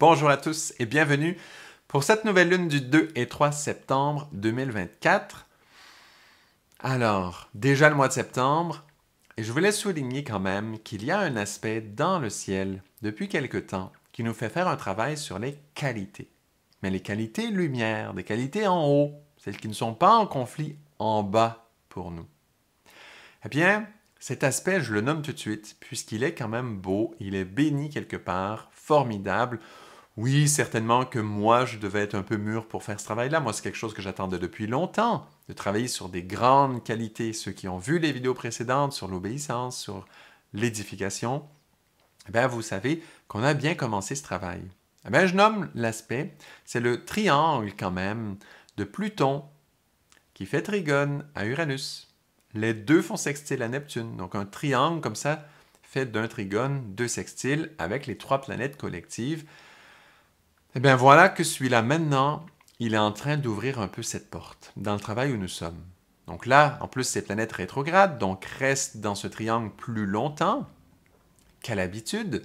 Bonjour à tous et bienvenue pour cette nouvelle lune du 2 et 3 septembre 2024. Alors, déjà le mois de septembre, et je voulais souligner quand même qu'il y a un aspect dans le ciel depuis quelque temps qui nous fait faire un travail sur les qualités. Mais les qualités lumière, des qualités en haut, celles qui ne sont pas en conflit en bas pour nous. Eh bien, cet aspect, je le nomme tout de suite, puisqu'il est quand même beau, il est béni quelque part, formidable. Oui, certainement que moi, je devais être un peu mûr pour faire ce travail-là. Moi, c'est quelque chose que j'attendais depuis longtemps, de travailler sur des grandes qualités. Ceux qui ont vu les vidéos précédentes sur l'obéissance, sur l'édification, eh vous savez qu'on a bien commencé ce travail. Eh je nomme l'aspect, c'est le triangle quand même de Pluton qui fait trigone à Uranus. Les deux font sextile à Neptune, donc un triangle comme ça fait d'un trigone deux sextiles avec les trois planètes collectives. Et eh bien voilà que celui-là maintenant, il est en train d'ouvrir un peu cette porte dans le travail où nous sommes. Donc là, en plus, ces planètes rétrogrades, donc restent dans ce triangle plus longtemps qu'à l'habitude.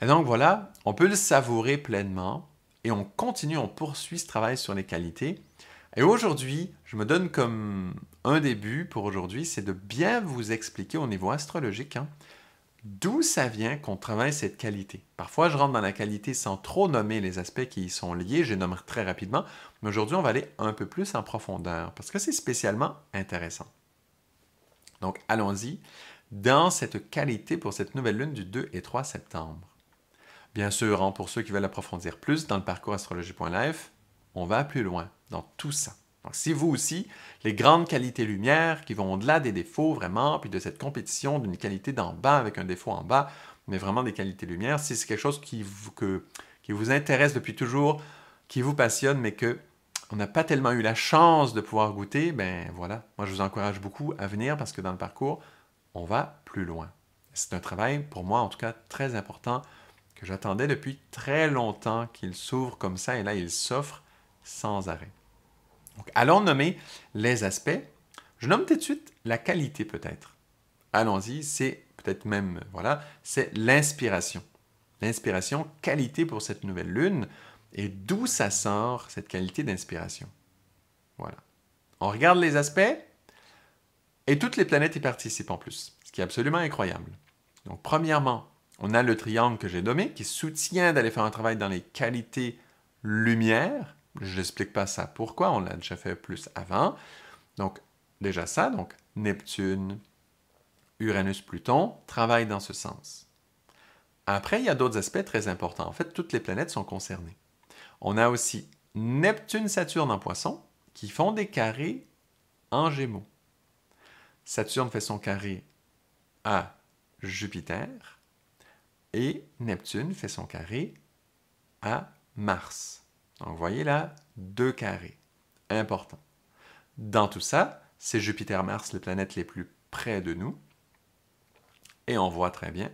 Et donc voilà, on peut le savourer pleinement et on continue, on poursuit ce travail sur les qualités. Et aujourd'hui, je me donne comme un début pour aujourd'hui, c'est de bien vous expliquer au niveau astrologique hein, d'où ça vient qu'on travaille cette qualité. Parfois, je rentre dans la qualité sans trop nommer les aspects qui y sont liés, je les nomme très rapidement, mais aujourd'hui, on va aller un peu plus en profondeur parce que c'est spécialement intéressant. Donc, allons-y dans cette qualité pour cette nouvelle lune du 2 et 3 septembre. Bien sûr, hein, pour ceux qui veulent approfondir plus dans le parcours astrologie.life, on va plus loin dans tout ça. Donc, si vous aussi, les grandes qualités lumière qui vont au-delà des défauts vraiment, puis de cette compétition d'une qualité d'en bas avec un défaut en bas, mais vraiment des qualités lumière. Si c'est quelque chose qui vous, intéresse depuis toujours, qui vous passionne, mais que on n'a pas tellement eu la chance de pouvoir goûter, ben voilà, moi je vous encourage beaucoup à venir parce que dans le parcours, on va plus loin. C'est un travail, pour moi en tout cas, très important que j'attendais depuis très longtemps qu'il s'ouvre comme ça et là il s'offre sans arrêt. Donc, allons nommer les aspects. Je nomme tout de suite la qualité peut-être. Allons-y, c'est peut-être même, euh, voilà, c'est l'inspiration. L'inspiration, qualité pour cette nouvelle lune, et d'où ça sort cette qualité d'inspiration. Voilà. On regarde les aspects, et toutes les planètes y participent en plus, ce qui est absolument incroyable. Donc, premièrement, on a le triangle que j'ai nommé, qui soutient d'aller faire un travail dans les qualités lumière, je n'explique pas ça pourquoi, on l'a déjà fait plus avant. Donc, déjà ça, donc Neptune, Uranus, Pluton travaillent dans ce sens. Après, il y a d'autres aspects très importants. En fait, toutes les planètes sont concernées. On a aussi Neptune, Saturne en poisson qui font des carrés en gémeaux. Saturne fait son carré à Jupiter et Neptune fait son carré à Mars. Donc, vous voyez là, deux carrés. Important. Dans tout ça, c'est Jupiter-Mars, les planètes les plus près de nous. Et on voit très bien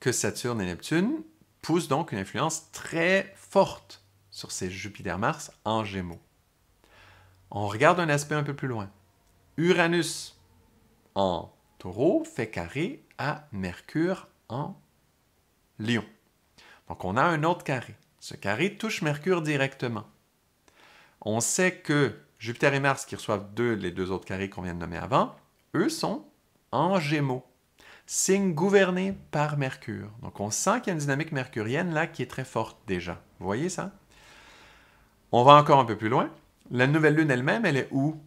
que Saturne et Neptune poussent donc une influence très forte sur ces Jupiter-Mars en Gémeaux. On regarde un aspect un peu plus loin. Uranus en taureau fait carré à Mercure en lion. Donc on a un autre carré. Ce carré touche Mercure directement. On sait que Jupiter et Mars, qui reçoivent deux, les deux autres carrés qu'on vient de nommer avant, eux sont en gémeaux, signe gouverné par Mercure. Donc on sent qu'il y a une dynamique mercurienne là qui est très forte déjà. Vous voyez ça? On va encore un peu plus loin. La nouvelle lune elle-même, elle est où?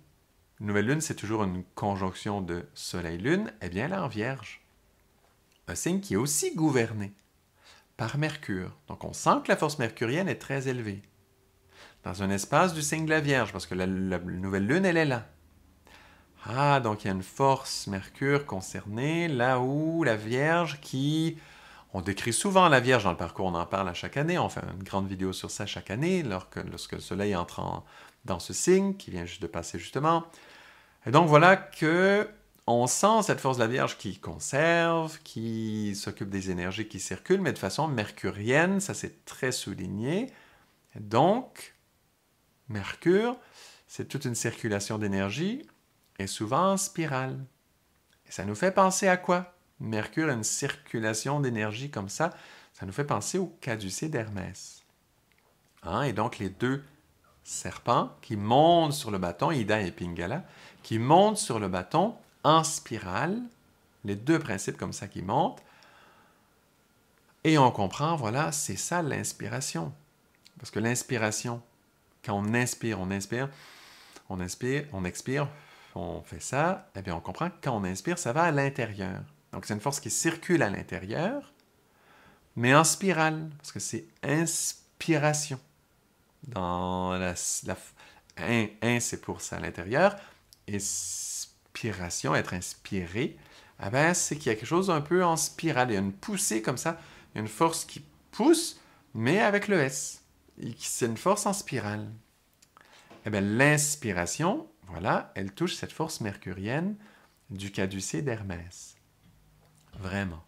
La nouvelle lune, c'est toujours une conjonction de Soleil-Lune. Eh bien, elle est en Vierge. Un signe qui est aussi gouverné par Mercure. Donc on sent que la force mercurienne est très élevée. Dans un espace du signe de la Vierge, parce que la, nouvelle lune, elle est là. Ah, donc il y a une force Mercure concernée, là où la Vierge qui... On décrit souvent la Vierge dans le parcours, on en parle à chaque année, on fait une grande vidéo sur ça chaque année, lorsque, le Soleil entre dans ce signe qui vient juste de passer justement. Et donc voilà que on sent cette force de la Vierge qui conserve, qui s'occupe des énergies qui circulent, mais de façon mercurienne, ça c'est très souligné. Donc, Mercure, c'est toute une circulation d'énergie et souvent en spirale. Et ça nous fait penser à quoi Mercure une circulation d'énergie comme ça, ça nous fait penser au caducée d'Hermès. Hein, et donc les deux serpents qui montent sur le bâton, Ida et Pingala, qui montent sur le bâton, en spirale, les deux principes comme ça qui montent, et on comprend, voilà, c'est ça l'inspiration. Parce que l'inspiration, quand on inspire, on inspire, on inspire, on expire, on fait ça, et eh bien on comprend que quand on inspire, ça va à l'intérieur. Donc c'est une force qui circule à l'intérieur, mais en spirale, parce que c'est inspiration. Dans la, c'est pour ça à l'intérieur, et Inspiration, être inspiré, eh ben, c'est qu'il y a quelque chose un peu en spirale. Il y a une poussée comme ça, il y a une force qui pousse, mais avec le S. C'est une force en spirale. Et eh bien, l'inspiration, voilà, elle touche cette force mercurienne du caducée d'Hermès. Vraiment.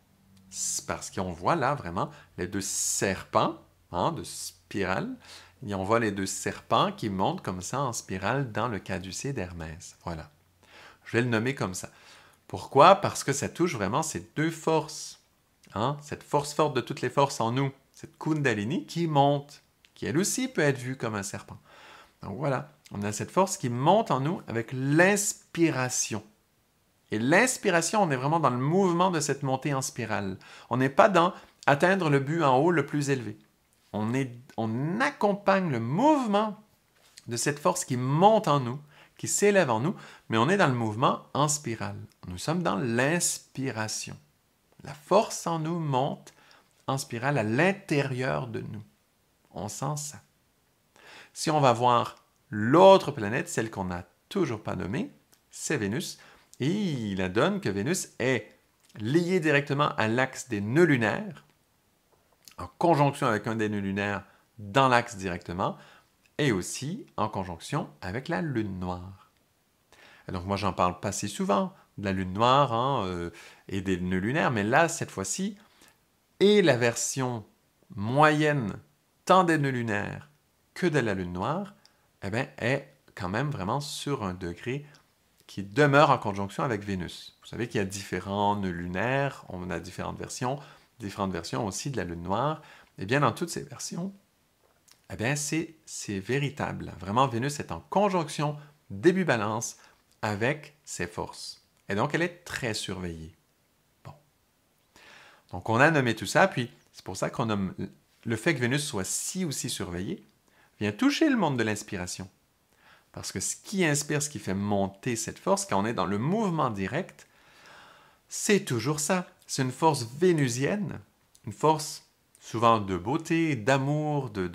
Parce qu'on voit là vraiment les deux serpents hein, de spirale. Et on voit les deux serpents qui montent comme ça en spirale dans le caducée d'Hermès. Voilà. Je vais le nommer comme ça. Pourquoi Parce que ça touche vraiment ces deux forces. Hein? Cette force forte de toutes les forces en nous, cette Kundalini qui monte, qui elle aussi peut être vue comme un serpent. Donc voilà, on a cette force qui monte en nous avec l'inspiration. Et l'inspiration, on est vraiment dans le mouvement de cette montée en spirale. On n'est pas dans atteindre le but en haut le plus élevé. On, est, on accompagne le mouvement de cette force qui monte en nous qui s'élève en nous, mais on est dans le mouvement en spirale. Nous sommes dans l'inspiration. La force en nous monte en spirale à l'intérieur de nous. On sent ça. Si on va voir l'autre planète, celle qu'on n'a toujours pas nommée, c'est Vénus, et il donne que Vénus est liée directement à l'axe des nœuds lunaires, en conjonction avec un des nœuds lunaires dans l'axe directement, et aussi en conjonction avec la lune noire. donc moi j'en parle pas si souvent de la lune noire hein, euh, et des nœuds lunaires, mais là cette fois-ci et la version moyenne tant des nœuds lunaires que de la lune noire, eh bien, est quand même vraiment sur un degré qui demeure en conjonction avec Vénus. Vous savez qu'il y a différents nœuds lunaires, on a différentes versions, différentes versions aussi de la lune noire. Et eh bien, dans toutes ces versions, eh bien, c'est véritable. Vraiment, Vénus est en conjonction début balance avec ses forces. Et donc, elle est très surveillée. Bon. Donc, on a nommé tout ça, puis c'est pour ça qu'on nomme le fait que Vénus soit si ou si surveillée vient toucher le monde de l'inspiration. Parce que ce qui inspire, ce qui fait monter cette force, quand on est dans le mouvement direct, c'est toujours ça. C'est une force vénusienne, une force souvent de beauté, d'amour, de,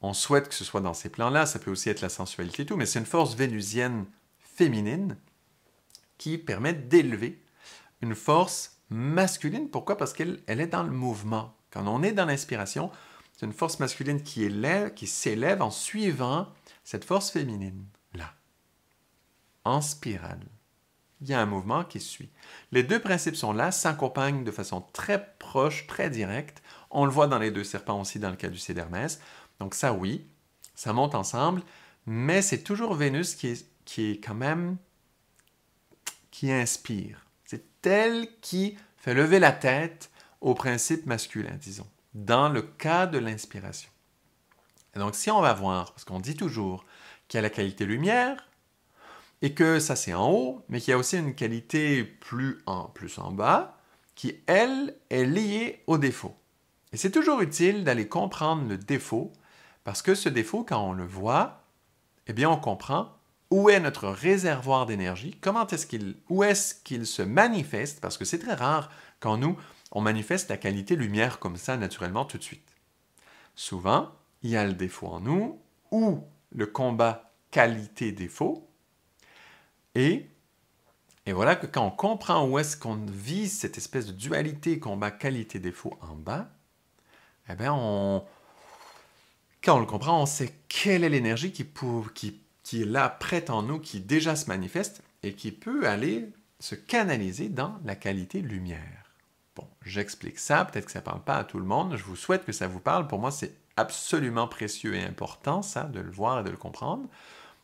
On souhaite que ce soit dans ces plans-là, ça peut aussi être la sensualité et tout, mais c'est une force vénusienne féminine qui permet d'élever une force masculine. Pourquoi Parce qu'elle est dans le mouvement. Quand on est dans l'inspiration, c'est une force masculine qui s'élève en suivant cette force féminine là, en spirale il y a un mouvement qui suit. Les deux principes sont là, s'accompagnent de façon très proche, très directe. On le voit dans les deux serpents aussi, dans le cas du Cédermès. Donc ça, oui, ça monte ensemble, mais c'est toujours Vénus qui est, quand même... qui inspire. C'est elle qui fait lever la tête au principe masculin, disons, dans le cas de l'inspiration. donc si on va voir, parce qu'on dit toujours qu'il y a la qualité lumière, et que ça c'est en haut, mais qu'il y a aussi une qualité plus en plus en bas qui, elle, est liée au défaut. Et c'est toujours utile d'aller comprendre le défaut parce que ce défaut, quand on le voit, eh bien, on comprend où est notre réservoir d'énergie, comment est-ce qu'il, où est-ce qu'il se manifeste, parce que c'est très rare quand nous, on manifeste la qualité lumière comme ça naturellement tout de suite. Souvent, il y a le défaut en nous ou le combat qualité-défaut et, et voilà que quand on comprend où est-ce qu'on vise cette espèce de dualité combat qualité-défaut en bas, eh bien, quand on le comprend, on sait quelle est l'énergie qui, qui, qui est là, prête en nous, qui déjà se manifeste et qui peut aller se canaliser dans la qualité lumière. Bon, j'explique ça, peut-être que ça ne parle pas à tout le monde, je vous souhaite que ça vous parle, pour moi c'est absolument précieux et important ça, de le voir et de le comprendre.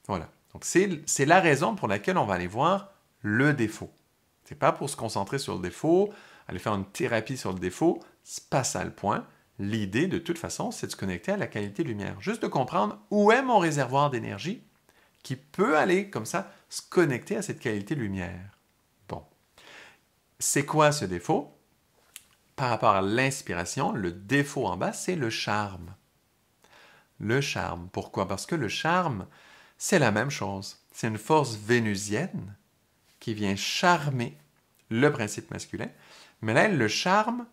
Voilà. Donc c'est la raison pour laquelle on va aller voir le défaut. C'est pas pour se concentrer sur le défaut, aller faire une thérapie sur le défaut, c'est pas ça le point. L'idée, de toute façon, c'est de se connecter à la qualité de lumière. Juste de comprendre où est mon réservoir d'énergie qui peut aller comme ça se connecter à cette qualité de lumière. Bon. C'est quoi ce défaut? Par rapport à l'inspiration, le défaut en bas, c'est le charme. Le charme. Pourquoi? Parce que le charme, c'est la même chose. C'est une force vénusienne qui vient charmer le principe masculin, mais là, elle le charme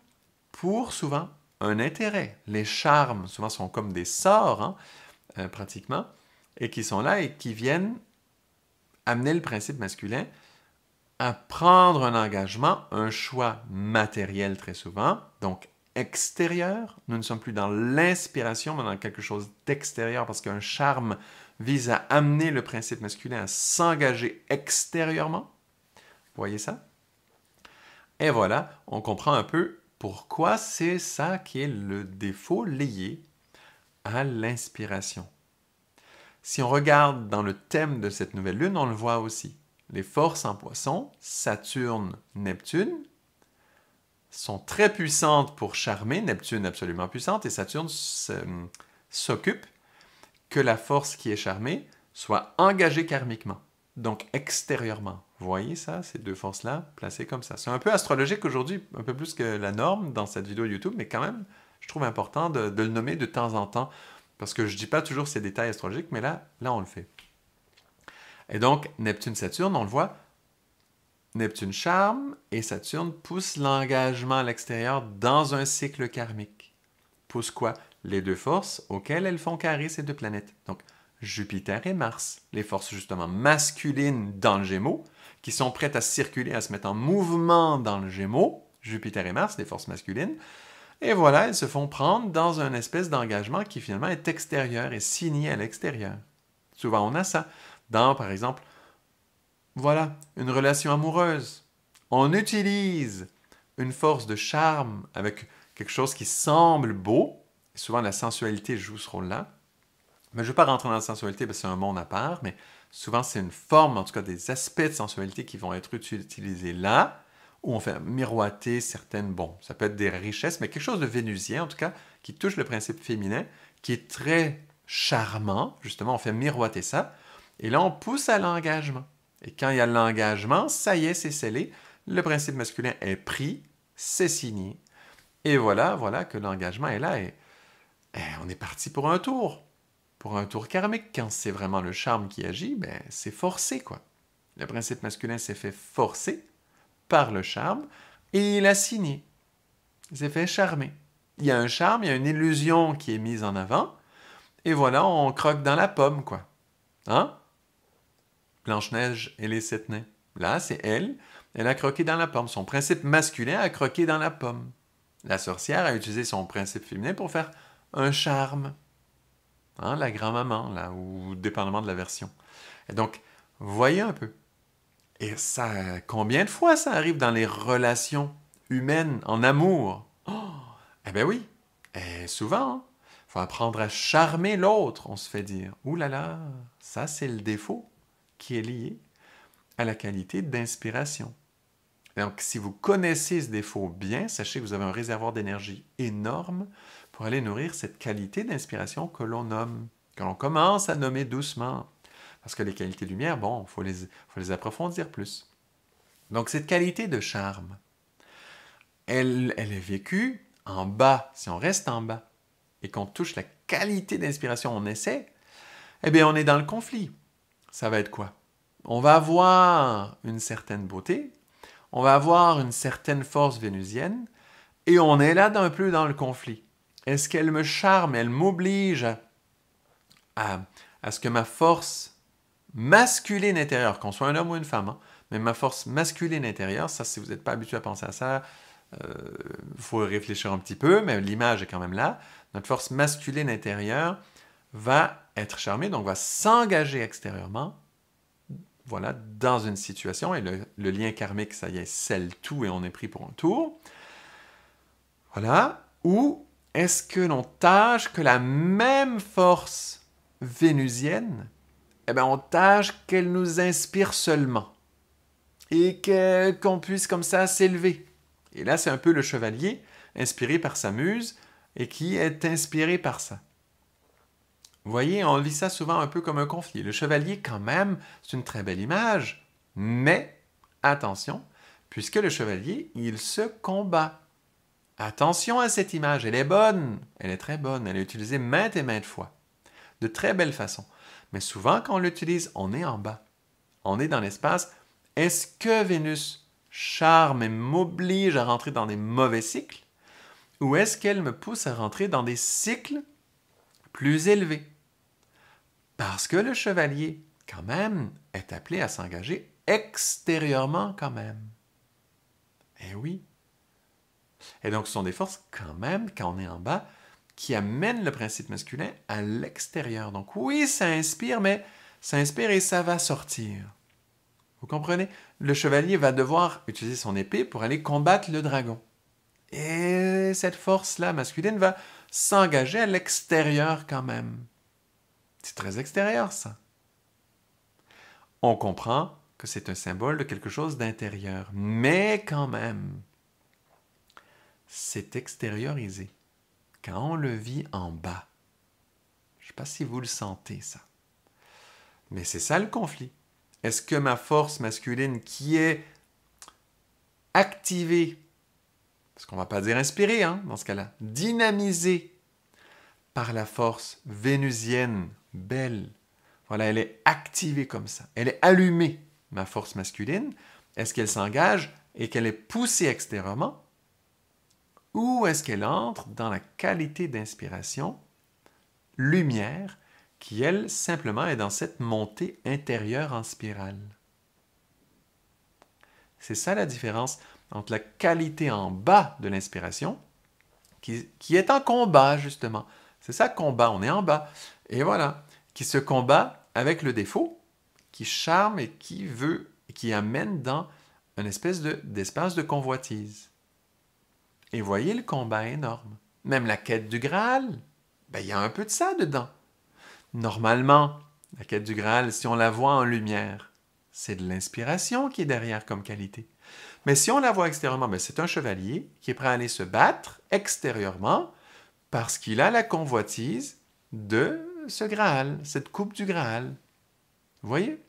pour souvent un intérêt. Les charmes, souvent, sont comme des sorts, hein, euh, pratiquement, et qui sont là et qui viennent amener le principe masculin à prendre un engagement, un choix matériel très souvent, donc extérieur. Nous ne sommes plus dans l'inspiration, mais dans quelque chose d'extérieur, parce qu'un charme vise à amener le principe masculin à s'engager extérieurement. Vous voyez ça Et voilà, on comprend un peu pourquoi c'est ça qui est le défaut lié à l'inspiration. Si on regarde dans le thème de cette nouvelle lune, on le voit aussi. Les forces en poisson, Saturne, Neptune, sont très puissantes pour charmer, Neptune absolument puissante, et Saturne euh, s'occupe que la force qui est charmée soit engagée karmiquement, donc extérieurement. Vous voyez ça, ces deux forces-là placées comme ça. C'est un peu astrologique aujourd'hui, un peu plus que la norme dans cette vidéo YouTube, mais quand même, je trouve important de, le nommer de temps en temps, parce que je ne dis pas toujours ces détails astrologiques, mais là, là, on le fait. Et donc, Neptune-Saturne, on le voit, Neptune charme et Saturne pousse l'engagement à l'extérieur dans un cycle karmique. Pousse quoi les deux forces auxquelles elles font carrer ces deux planètes. Donc, Jupiter et Mars, les forces justement masculines dans le Gémeaux, qui sont prêtes à circuler, à se mettre en mouvement dans le Gémeaux, Jupiter et Mars, les forces masculines, et voilà, elles se font prendre dans un espèce d'engagement qui finalement est extérieur, et signé à l'extérieur. Souvent on a ça dans, par exemple, voilà, une relation amoureuse. On utilise une force de charme avec quelque chose qui semble beau souvent, la sensualité joue ce rôle-là. Mais je ne veux pas rentrer dans la sensualité parce que c'est un monde à part, mais souvent, c'est une forme, en tout cas, des aspects de sensualité qui vont être utilisés là, où on fait miroiter certaines, bon, ça peut être des richesses, mais quelque chose de vénusien, en tout cas, qui touche le principe féminin, qui est très charmant, justement, on fait miroiter ça, et là, on pousse à l'engagement. Et quand il y a l'engagement, ça y est, c'est scellé, le principe masculin est pris, c'est signé, et voilà, voilà que l'engagement est là, et eh, on est parti pour un tour. Pour un tour karmique, quand c'est vraiment le charme qui agit, ben, c'est forcé, quoi. Le principe masculin s'est fait forcer par le charme et il a signé. Il s'est fait charmer. Il y a un charme, il y a une illusion qui est mise en avant et voilà, on croque dans la pomme, quoi. Hein? Blanche-Neige et les sept nains. Là, c'est elle, elle a croqué dans la pomme. Son principe masculin a croqué dans la pomme. La sorcière a utilisé son principe féminin pour faire un charme. Hein, la grand-maman, là, ou dépendamment de la version. Et donc, voyez un peu. Et ça, combien de fois ça arrive dans les relations humaines, en amour oh! Eh bien oui, et eh, souvent, Il hein. faut apprendre à charmer l'autre, on se fait dire. Ouh là là, ça c'est le défaut qui est lié à la qualité d'inspiration. Donc, si vous connaissez ce défaut bien, sachez que vous avez un réservoir d'énergie énorme pour aller nourrir cette qualité d'inspiration que l'on nomme, que l'on commence à nommer doucement. Parce que les qualités de lumière, bon, il faut les, les approfondir plus. Donc cette qualité de charme, elle, elle est vécue en bas, si on reste en bas, et qu'on touche la qualité d'inspiration, on essaie, eh bien on est dans le conflit. Ça va être quoi On va avoir une certaine beauté, on va avoir une certaine force vénusienne, et on est là un peu dans le conflit. Est-ce qu'elle me charme, elle m'oblige à, à, ce que ma force masculine intérieure, qu'on soit un homme ou une femme, hein, mais ma force masculine intérieure, ça si vous n'êtes pas habitué à penser à ça, il euh, faut réfléchir un petit peu, mais l'image est quand même là. Notre force masculine intérieure va être charmée, donc va s'engager extérieurement, voilà, dans une situation, et le, le lien karmique, ça y est, scelle tout et on est pris pour un tour. Voilà, ou est-ce que l'on tâche que la même force vénusienne, eh bien, on tâche qu'elle nous inspire seulement et qu'on puisse comme ça s'élever. Et là, c'est un peu le chevalier, inspiré par sa muse, et qui est inspiré par ça. Vous voyez, on vit ça souvent un peu comme un conflit. Le chevalier, quand même, c'est une très belle image, mais attention, puisque le chevalier, il se combat. Attention à cette image, elle est bonne, elle est très bonne, elle est utilisée maintes et maintes fois, de très belles façons. Mais souvent, quand on l'utilise, on est en bas, on est dans l'espace. Est-ce que Vénus charme et m'oblige à rentrer dans des mauvais cycles ou est-ce qu'elle me pousse à rentrer dans des cycles plus élevés Parce que le chevalier, quand même, est appelé à s'engager extérieurement quand même. Eh oui, et donc, ce sont des forces quand même, quand on est en bas, qui amènent le principe masculin à l'extérieur. Donc oui, ça inspire, mais ça inspire et ça va sortir. Vous comprenez Le chevalier va devoir utiliser son épée pour aller combattre le dragon. Et cette force-là masculine va s'engager à l'extérieur quand même. C'est très extérieur, ça. On comprend que c'est un symbole de quelque chose d'intérieur, mais quand même, c'est extériorisé. Quand on le vit en bas, je ne sais pas si vous le sentez ça. Mais c'est ça le conflit. Est-ce que ma force masculine qui est activée, parce qu'on ne va pas dire inspirée hein, dans ce cas-là, dynamisée par la force vénusienne, belle, voilà, elle est activée comme ça, elle est allumée, ma force masculine, est-ce qu'elle s'engage et qu'elle est poussée extérieurement où est-ce qu'elle entre dans la qualité d'inspiration, lumière, qui elle simplement est dans cette montée intérieure en spirale. C'est ça la différence entre la qualité en bas de l'inspiration, qui, qui, est en combat justement. C'est ça combat, on est en bas. Et voilà, qui se combat avec le défaut, qui charme et qui veut, qui amène dans une espèce d'espace de convoitise. Et voyez le combat énorme. Même la quête du Graal, ben, il y a un peu de ça dedans. Normalement, la quête du Graal, si on la voit en lumière, c'est de l'inspiration qui est derrière comme qualité. Mais si on la voit extérieurement, ben, c'est un chevalier qui est prêt à aller se battre extérieurement parce qu'il a la convoitise de ce Graal, cette coupe du Graal. Vous voyez?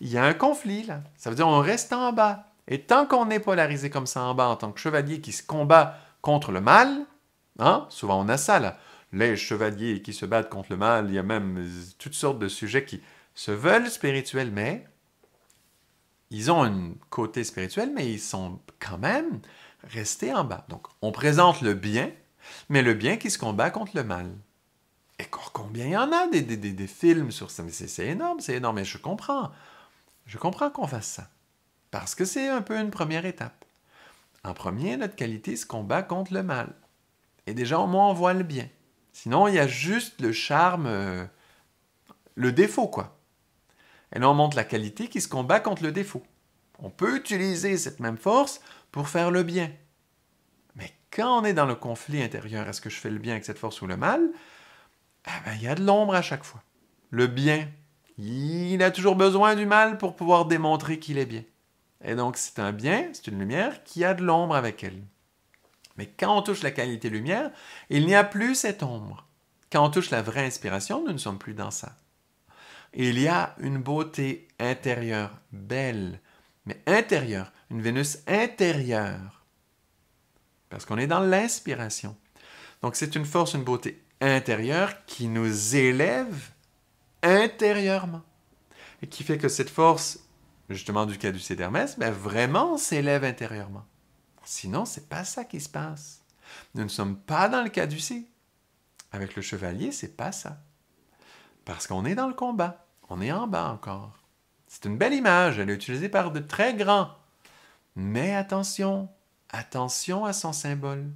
Il y a un conflit là. Ça veut dire on reste en bas. Et tant qu'on est polarisé comme ça en bas en tant que chevalier qui se combat contre le mal, hein, souvent on a ça là, les chevaliers qui se battent contre le mal, il y a même toutes sortes de sujets qui se veulent spirituels, mais ils ont un côté spirituel, mais ils sont quand même restés en bas. Donc on présente le bien, mais le bien qui se combat contre le mal. Et combien il y en a des, des films sur ça? C'est énorme, c'est énorme, mais je comprends. Je comprends qu'on fasse ça. Parce que c'est un peu une première étape. En premier, notre qualité se combat contre le mal. Et déjà, au moins, on voit le bien. Sinon, il y a juste le charme, euh, le défaut, quoi. Et là, on montre la qualité qui se combat contre le défaut. On peut utiliser cette même force pour faire le bien. Mais quand on est dans le conflit intérieur, est-ce que je fais le bien avec cette force ou le mal eh bien, Il y a de l'ombre à chaque fois. Le bien, il a toujours besoin du mal pour pouvoir démontrer qu'il est bien. Et donc, c'est un bien, c'est une lumière qui a de l'ombre avec elle. Mais quand on touche la qualité lumière, il n'y a plus cette ombre. Quand on touche la vraie inspiration, nous ne sommes plus dans ça. Il y a une beauté intérieure, belle, mais intérieure, une Vénus intérieure. Parce qu'on est dans l'inspiration. Donc c'est une force, une beauté intérieure qui nous élève intérieurement. Et qui fait que cette force justement du caducée d'Hermès, mais ben, vraiment s'élève intérieurement. Sinon, c'est pas ça qui se passe. Nous ne sommes pas dans le C. Avec le chevalier, c'est pas ça. Parce qu'on est dans le combat, on est en bas encore. C'est une belle image, elle est utilisée par de très grands. Mais attention, attention à son symbole.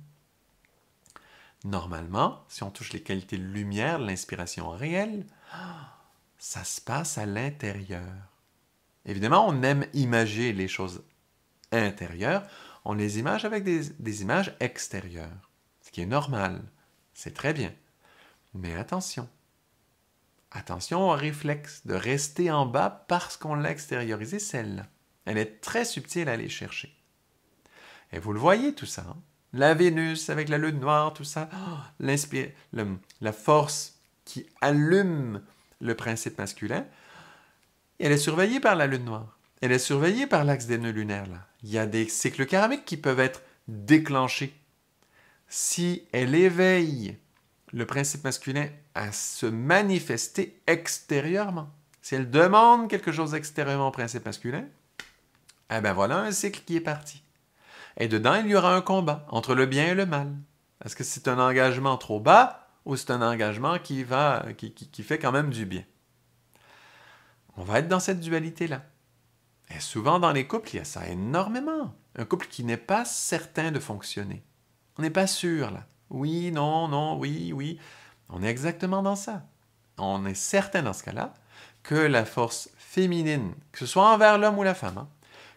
Normalement, si on touche les qualités de lumière, l'inspiration réelle, ça se passe à l'intérieur. Évidemment, on aime imager les choses intérieures, on les image avec des, images extérieures, ce qui est normal, c'est très bien. Mais attention, attention au réflexe de rester en bas parce qu'on l'a extériorisé celle-là. Elle est très subtile à aller chercher. Et vous le voyez tout ça, hein. la Vénus avec la lune noire, tout ça, oh, la force qui allume le principe masculin, elle est surveillée par la lune noire. Elle est surveillée par l'axe des nœuds lunaires. Là. Il y a des cycles karmiques qui peuvent être déclenchés. Si elle éveille le principe masculin à se manifester extérieurement, si elle demande quelque chose extérieurement au principe masculin, eh bien voilà un cycle qui est parti. Et dedans, il y aura un combat entre le bien et le mal. Est-ce que c'est un engagement trop bas ou c'est un engagement qui, va, qui fait quand même du bien? On va être dans cette dualité-là. Et souvent dans les couples, il y a ça énormément. Un couple qui n'est pas certain de fonctionner. On n'est pas sûr, là. Oui, non, non, oui, oui. On est exactement dans ça. On est certain dans ce cas-là que la force féminine, que ce soit envers l'homme ou la femme, hein,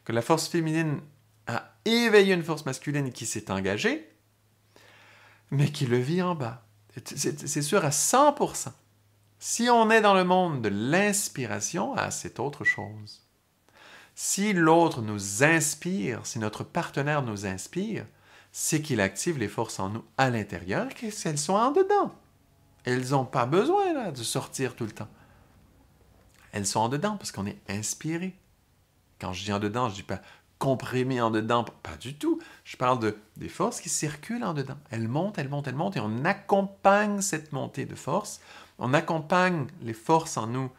que la force féminine a éveillé une force masculine qui s'est engagée, mais qui le vit en bas. C'est sûr à 100%. Si on est dans le monde de l'inspiration, à ah, cette autre chose. Si l'autre nous inspire, si notre partenaire nous inspire, c'est qu'il active les forces en nous à l'intérieur, qu'elles sont en dedans. Elles n'ont pas besoin de sortir tout le temps. Elles sont en dedans parce qu'on est inspiré. Quand je dis en dedans, je ne dis pas comprimé en dedans, pas du tout. Je parle de, des forces qui circulent en dedans. Elles montent, elles montent, elles montent, et on accompagne cette montée de force on accompagne les forces en nous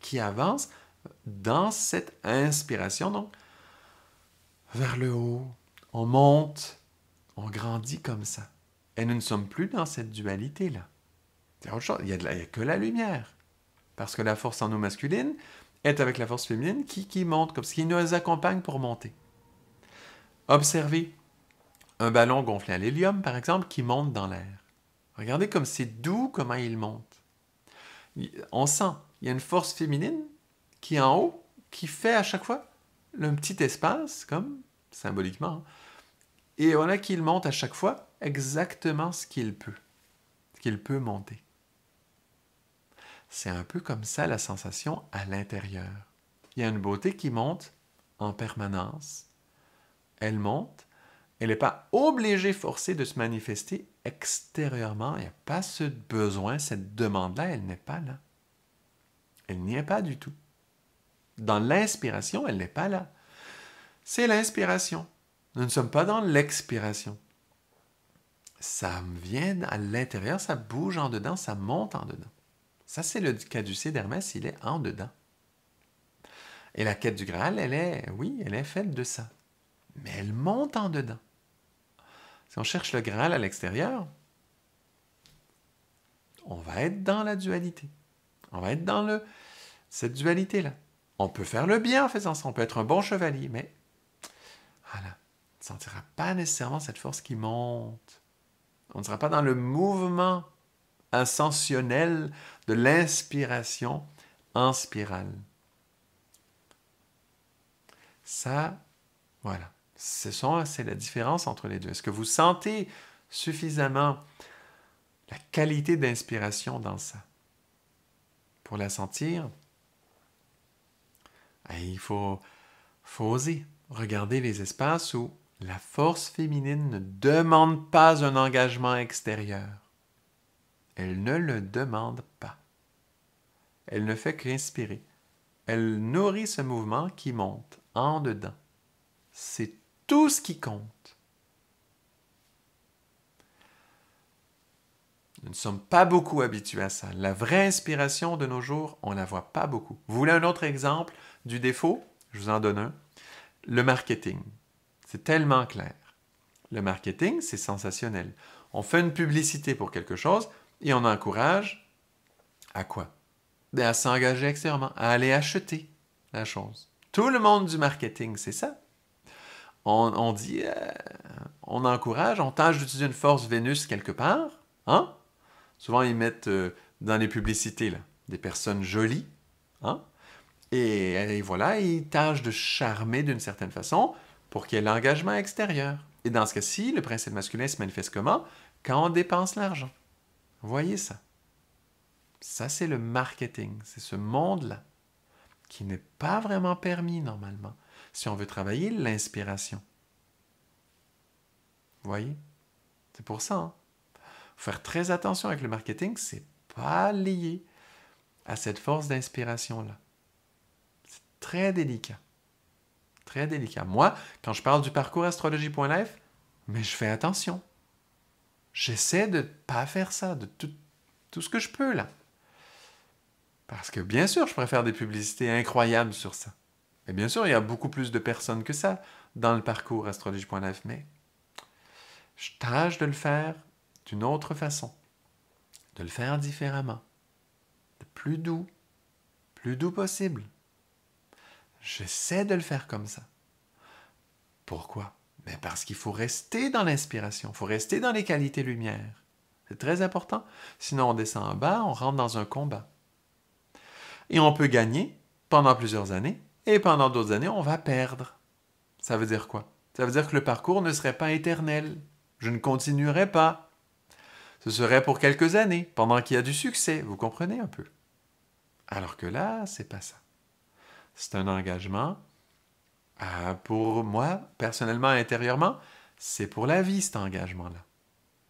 qui avancent dans cette inspiration, donc vers le haut. On monte, on grandit comme ça. Et nous ne sommes plus dans cette dualité-là. C'est autre chose. Il n'y a, que la lumière. Parce que la force en nous masculine est avec la force féminine qui, qui monte, comme ce qui nous accompagne pour monter. Observez un ballon gonflé à l'hélium, par exemple, qui monte dans l'air. Regardez comme c'est doux, comment il monte. On sent, il y a une force féminine qui est en haut, qui fait à chaque fois un petit espace, comme symboliquement. Et hein. Et voilà qu'il monte à chaque fois exactement ce qu'il peut, ce qu'il peut monter. C'est un peu comme ça la sensation à l'intérieur. Il y a une beauté qui monte en permanence. Elle monte elle n'est pas obligée, forcée de se manifester extérieurement. Il n'y a pas ce besoin, cette demande-là, elle n'est pas là. Elle n'y est pas du tout. Dans l'inspiration, elle n'est pas là. C'est l'inspiration. Nous ne sommes pas dans l'expiration. Ça vient à l'intérieur, ça bouge en dedans, ça monte en dedans. Ça, c'est le caducée d'Hermès, il est en dedans. Et la quête du Graal, elle est, oui, elle est faite de ça. Mais elle monte en dedans. Si on cherche le Graal à l'extérieur, on va être dans la dualité. On va être dans le, cette dualité-là. On peut faire le bien en faisant ça, on peut être un bon chevalier, mais voilà, on ne sentira pas nécessairement cette force qui monte. On ne sera pas dans le mouvement ascensionnel de l'inspiration en spirale. Ça, voilà. C'est la différence entre les deux. Est-ce que vous sentez suffisamment la qualité d'inspiration dans ça? Pour la sentir, eh, il faut, faut oser regarder les espaces où la force féminine ne demande pas un engagement extérieur. Elle ne le demande pas. Elle ne fait qu'inspirer. Elle nourrit ce mouvement qui monte en dedans. C'est tout ce qui compte. Nous ne sommes pas beaucoup habitués à ça. La vraie inspiration de nos jours, on ne la voit pas beaucoup. Vous voulez un autre exemple du défaut Je vous en donne un. Le marketing. C'est tellement clair. Le marketing, c'est sensationnel. On fait une publicité pour quelque chose et on encourage à quoi ben, À s'engager extérieurement, à aller acheter la chose. Tout le monde du marketing, c'est ça on, dit, euh, on encourage, on tâche d'utiliser une force Vénus quelque part. Hein? Souvent, ils mettent euh, dans les publicités là, des personnes jolies. Hein? Et, voilà, ils tâchent de charmer d'une certaine façon pour qu'il y ait l'engagement extérieur. Et dans ce cas-ci, le principe masculin se manifeste comment Quand on dépense l'argent. Voyez ça. Ça, c'est le marketing. C'est ce monde-là qui n'est pas vraiment permis normalement si on veut travailler l'inspiration. Vous voyez? C'est pour ça. Hein. Faire très attention avec le marketing, c'est pas lié à cette force d'inspiration-là. C'est très délicat. Très délicat. Moi, quand je parle du parcours astrologie.life, mais je fais attention. J'essaie de ne pas faire ça, de tout, tout ce que je peux là. Parce que bien sûr, je préfère des publicités incroyables sur ça. Et bien sûr, il y a beaucoup plus de personnes que ça dans le parcours Astrologie.neuf, mais je tâche de le faire d'une autre façon, de le faire différemment, de plus doux, plus doux possible. J'essaie de le faire comme ça. Pourquoi Mais ben parce qu'il faut rester dans l'inspiration, il faut rester dans les qualités lumière. C'est très important. Sinon, on descend en bas, on rentre dans un combat. Et on peut gagner pendant plusieurs années, et pendant d'autres années, on va perdre. Ça veut dire quoi Ça veut dire que le parcours ne serait pas éternel. Je ne continuerai pas. Ce serait pour quelques années, pendant qu'il y a du succès, vous comprenez un peu. Alors que là, c'est pas ça. C'est un engagement euh, pour moi, personnellement, intérieurement, c'est pour la vie cet engagement-là.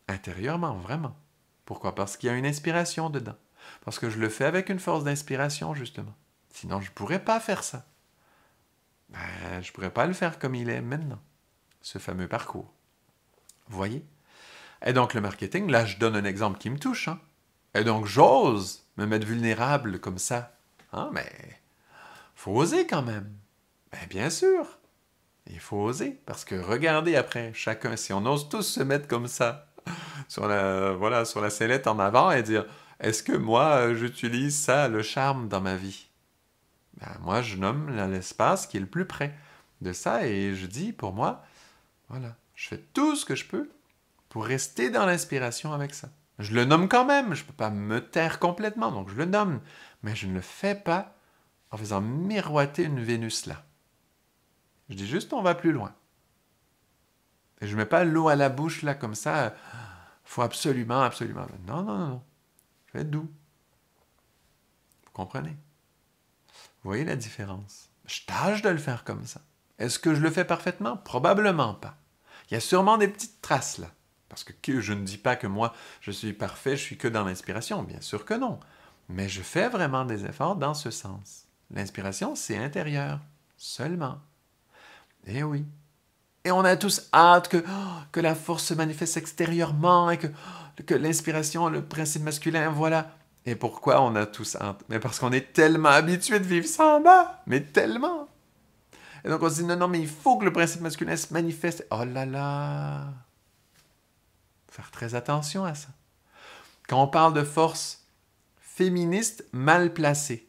Intérieurement, vraiment. Pourquoi Parce qu'il y a une inspiration dedans. Parce que je le fais avec une force d'inspiration, justement. Sinon, je ne pourrais pas faire ça ben, je pourrais pas le faire comme il est maintenant, ce fameux parcours. Vous voyez? Et donc, le marketing, là, je donne un exemple qui me touche. Hein? Et donc, j'ose me mettre vulnérable comme ça. Hein? Mais faut oser quand même. Ben, bien sûr. Il faut oser. Parce que regardez après, chacun, si on ose tous se mettre comme ça, sur la, voilà, sur la sellette en avant et dire est-ce que moi, j'utilise ça, le charme dans ma vie ben, moi, je nomme l'espace qui est le plus près de ça et je dis pour moi, voilà, je fais tout ce que je peux pour rester dans l'inspiration avec ça. Je le nomme quand même, je ne peux pas me taire complètement, donc je le nomme, mais je ne le fais pas en faisant miroiter une Vénus là. Je dis juste on va plus loin. Et je ne mets pas l'eau à la bouche là comme ça, faut absolument, absolument. Non, non, non, non. Je vais être doux. Vous comprenez? Vous voyez la différence Je tâche de le faire comme ça. Est-ce que je le fais parfaitement Probablement pas. Il y a sûrement des petites traces là. Parce que je ne dis pas que moi, je suis parfait, je suis que dans l'inspiration. Bien sûr que non. Mais je fais vraiment des efforts dans ce sens. L'inspiration, c'est intérieur. Seulement. Eh oui. Et on a tous hâte que, oh, que la force se manifeste extérieurement et que, que l'inspiration, le principe masculin, voilà, et pourquoi on a tous un Mais parce qu'on est tellement habitué de vivre ça en bas, mais tellement. Et donc on se dit non, non, mais il faut que le principe masculin se manifeste. Oh là là Faire très attention à ça. Quand on parle de force féministe mal placée,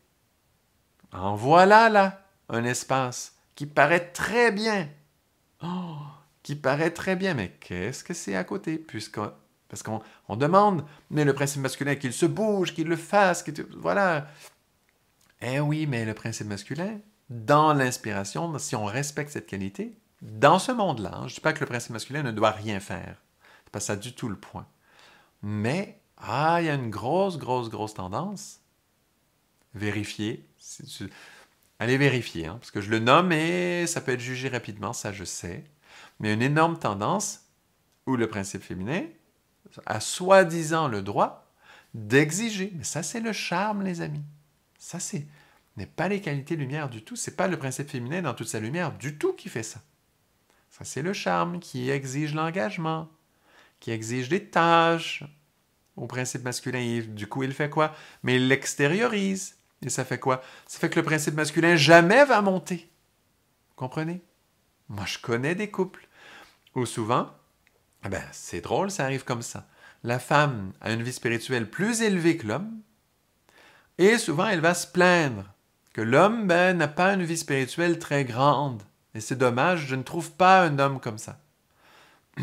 en voilà là un espace qui paraît très bien. Oh, qui paraît très bien, mais qu'est-ce que c'est à côté, puisqu'on parce qu'on demande, mais le principe masculin, qu'il se bouge, qu'il le fasse, Voilà. Eh oui, mais le principe masculin, dans l'inspiration, si on respecte cette qualité, dans ce monde-là, hein, je ne dis pas que le principe masculin ne doit rien faire. C'est pas ça du tout le point. Mais, ah, il y a une grosse, grosse, grosse tendance. Vérifier. Allez vérifier, hein, parce que je le nomme et ça peut être jugé rapidement, ça je sais. Mais une énorme tendance où le principe féminin à soi-disant le droit d'exiger. Mais ça, c'est le charme, les amis. Ça, c'est n'est pas les qualités lumière du tout. C'est pas le principe féminin dans toute sa lumière du tout qui fait ça. Ça, c'est le charme qui exige l'engagement, qui exige des tâches au principe masculin. du coup, il fait quoi? Mais il l'extériorise. Et ça fait quoi? Ça fait que le principe masculin jamais va monter. Vous comprenez? Moi, je connais des couples où souvent, ah ben, c'est drôle, ça arrive comme ça. La femme a une vie spirituelle plus élevée que l'homme, et souvent elle va se plaindre que l'homme ben, n'a pas une vie spirituelle très grande. Et c'est dommage, je ne trouve pas un homme comme ça.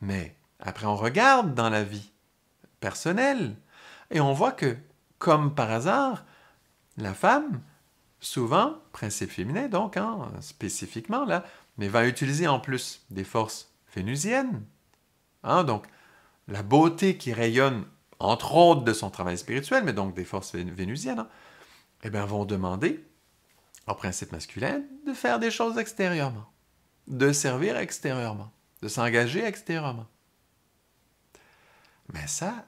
Mais après, on regarde dans la vie personnelle, et on voit que, comme par hasard, la femme, souvent, principe féminin donc, hein, spécifiquement là, mais va utiliser en plus des forces vénusienne. Hein, donc, la beauté qui rayonne, entre autres, de son travail spirituel, mais donc des forces vénusiennes, hein, eh bien, vont demander, au principe masculin, de faire des choses extérieurement, de servir extérieurement, de s'engager extérieurement. Mais ça,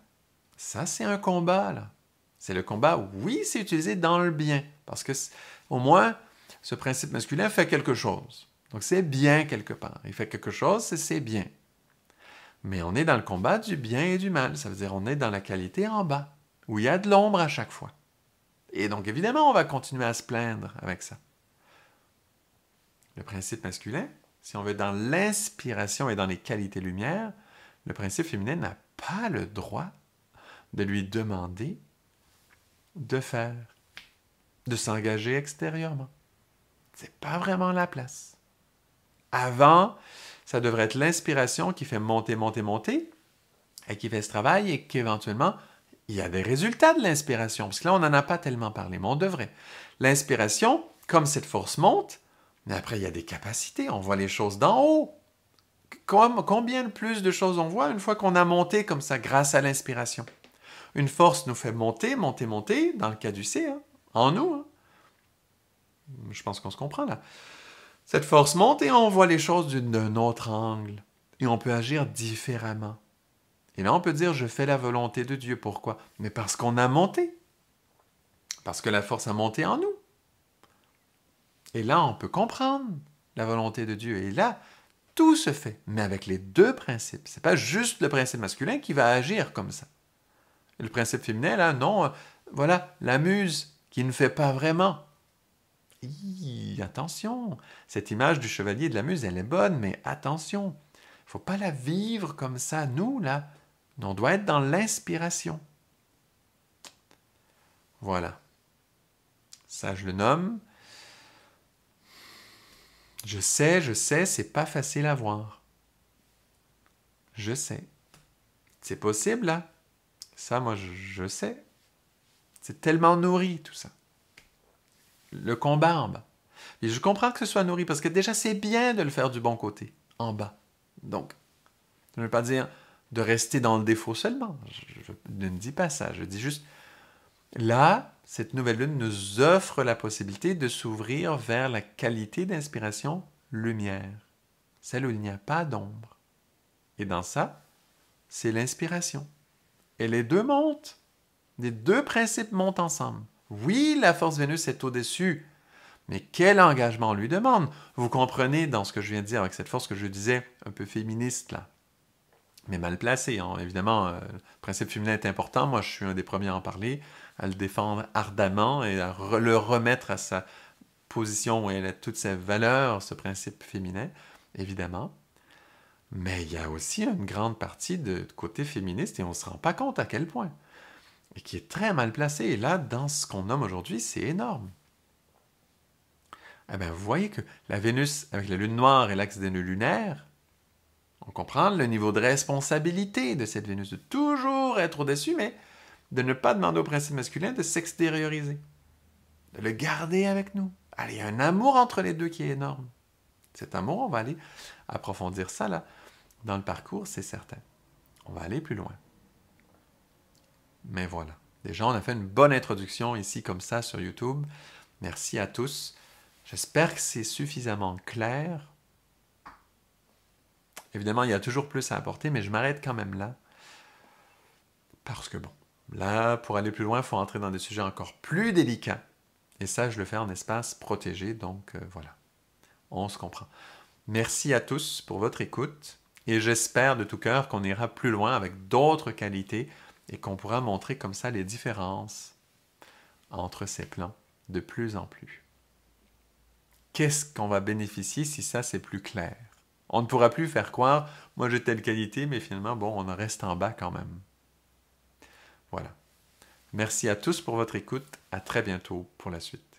ça, c'est un combat, là. C'est le combat, oui, c'est utilisé dans le bien, parce que au moins, ce principe masculin fait quelque chose. Donc c'est bien quelque part. Il fait quelque chose, c'est bien. Mais on est dans le combat du bien et du mal. Ça veut dire on est dans la qualité en bas, où il y a de l'ombre à chaque fois. Et donc évidemment, on va continuer à se plaindre avec ça. Le principe masculin, si on veut dans l'inspiration et dans les qualités lumière, le principe féminin n'a pas le droit de lui demander de faire, de s'engager extérieurement. C'est pas vraiment la place. Avant, ça devrait être l'inspiration qui fait monter, monter, monter, et qui fait ce travail, et qu'éventuellement, il y a des résultats de l'inspiration, parce que là, on n'en a pas tellement parlé, mais on devrait. L'inspiration, comme cette force monte, mais après, il y a des capacités, on voit les choses d'en haut. Combien combien plus de choses on voit une fois qu'on a monté comme ça grâce à l'inspiration Une force nous fait monter, monter, monter, dans le cas du C, hein, en nous. Hein. Je pense qu'on se comprend là. Cette force monte et on voit les choses d'un autre angle. Et on peut agir différemment. Et là, on peut dire, je fais la volonté de Dieu. Pourquoi Mais parce qu'on a monté. Parce que la force a monté en nous. Et là, on peut comprendre la volonté de Dieu. Et là, tout se fait, mais avec les deux principes. C'est pas juste le principe masculin qui va agir comme ça. le principe féminin, là, non, voilà, la muse qui ne fait pas vraiment attention, cette image du chevalier de la muse, elle est bonne, mais attention, faut pas la vivre comme ça, nous, là. On doit être dans l'inspiration. Voilà. Ça, je le nomme. Je sais, je sais, c'est pas facile à voir. Je sais. C'est possible, là. Ça, moi, je sais. C'est tellement nourri, tout ça le combarbe. Et je comprends que ce soit nourri, parce que déjà, c'est bien de le faire du bon côté, en bas. Donc, je ne veux pas dire de rester dans le défaut seulement. Je, ne dis pas ça. Je dis juste, là, cette nouvelle lune nous offre la possibilité de s'ouvrir vers la qualité d'inspiration lumière, celle où il n'y a pas d'ombre. Et dans ça, c'est l'inspiration. Et les deux montent. Les deux principes montent ensemble. Oui, la force Vénus est au-dessus, mais quel engagement on lui demande Vous comprenez dans ce que je viens de dire avec cette force que je disais un peu féministe là, mais mal placée. Hein. Évidemment, euh, le principe féminin est important. Moi, je suis un des premiers à en parler, à le défendre ardemment et à le remettre à sa position où elle a toutes ses valeurs, ce principe féminin, évidemment. Mais il y a aussi une grande partie de côté féministe et on ne se rend pas compte à quel point. Et qui est très mal placé. Et là, dans ce qu'on nomme aujourd'hui, c'est énorme. Eh bien, vous voyez que la Vénus avec la lune noire et l'axe des nœuds lunaires, on comprend le niveau de responsabilité de cette Vénus, de toujours être au-dessus, mais de ne pas demander au principe masculin de s'extérioriser, de le garder avec nous. Allez, il y a un amour entre les deux qui est énorme. Cet amour, on va aller approfondir ça là dans le parcours, c'est certain. On va aller plus loin. Mais voilà. Déjà, on a fait une bonne introduction ici comme ça sur YouTube. Merci à tous. J'espère que c'est suffisamment clair. Évidemment, il y a toujours plus à apporter, mais je m'arrête quand même là. Parce que bon, là, pour aller plus loin, il faut entrer dans des sujets encore plus délicats. Et ça, je le fais en espace protégé, donc euh, voilà. On se comprend. Merci à tous pour votre écoute et j'espère de tout cœur qu'on ira plus loin avec d'autres qualités et qu'on pourra montrer comme ça les différences entre ces plans de plus en plus. Qu'est-ce qu'on va bénéficier si ça c'est plus clair? On ne pourra plus faire croire, moi j'ai telle qualité, mais finalement, bon, on en reste en bas quand même. Voilà. Merci à tous pour votre écoute. À très bientôt pour la suite.